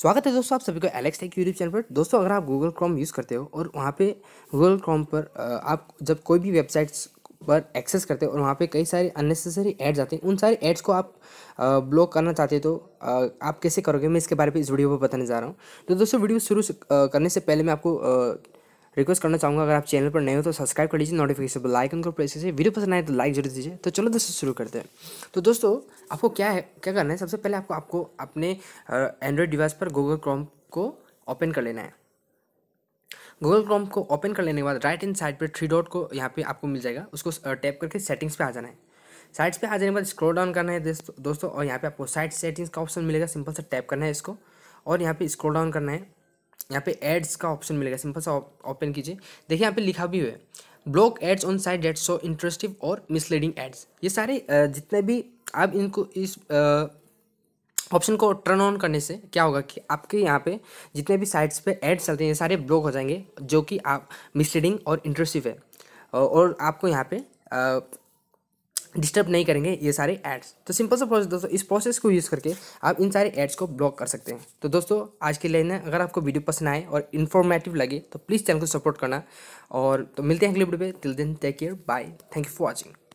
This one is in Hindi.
स्वागत है दोस्तों आप सभी को एलेक्स टेक यूट्यूब चैनल पर दोस्तों अगर आप गूगल क्रोम यूज़ करते हो और वहाँ पे गूगल क्रोम पर आप जब कोई भी वेबसाइट्स पर एक्सेस करते हो और वहाँ पे कई सारे अननेसेसरी एड्स आते हैं उन सारे एड्स को आप ब्लॉक करना चाहते हो तो आप कैसे करोगे मैं इसके बारे में इस वीडियो पर बताने जा रहा हूँ तो दोस्तों वीडियो शुरू करने से पहले मैं आपको आ, रिक्वेस्ट करना चाहूँगा अगर आप चैनल पर नए हो तो सब्सक्राइब कर लीजिए नोटिफिकेशन पर लाइक उनको प्रेस कीजिए वीडियो पसंद आए तो लाइक जरूर दीजिए तो चलो दोस्तों शुरू करते हैं तो दोस्तों आपको क्या है क्या करना है सबसे पहले आपको आपको अपने एंड्रॉयड डिवाइस पर गूगल क्रोम को ओपन कर लेना है गूगल क्रोम को ओपन कर लेने के बाद राइट हैंड साइड पर थ्री डॉट को यहाँ पर आपको मिल जाएगा उसको टैप करके सेटिंग्स पर आ जाना है साइट्स पे आ जाने के बाद स्क्रॉल डाउन करना है दोस्तों और यहाँ पे आपको साइट सेटिंग्स का ऑप्शन मिलेगा सिंपल से टैप करना है इसको और यहाँ पे स्क्रॉल डाउन करना है यहाँ पे एड्स का ऑप्शन मिलेगा सिंपल सा ओपन कीजिए देखिए यहाँ पे लिखा भी हुआ है block ads on sites that show intrusive और मिसलीडिंग एड्स ये सारे जितने भी आप इनको इस ऑप्शन को टर्न ऑन करने से क्या होगा कि आपके यहाँ पे जितने भी साइट्स पे एड्स चलते हैं ये सारे ब्लॉक हो जाएंगे जो कि आप मिसलीडिंग और इंटरेस्टिव है और आपको यहाँ पे डिस्टर्ब नहीं करेंगे ये सारे एड्स तो सिंपल सा प्रोसेस दोस्तों इस प्रोसेस को यूज़ करके आप इन सारे एड्स को ब्लॉक कर सकते हैं तो दोस्तों आज की लाइन ना अगर आपको वीडियो पसंद आए और इन्फॉर्मेटिव लगे तो प्लीज़ चैनल को सपोर्ट करना और तो मिलते हैं अगले वीडियो पे till then take care bye thank you for watching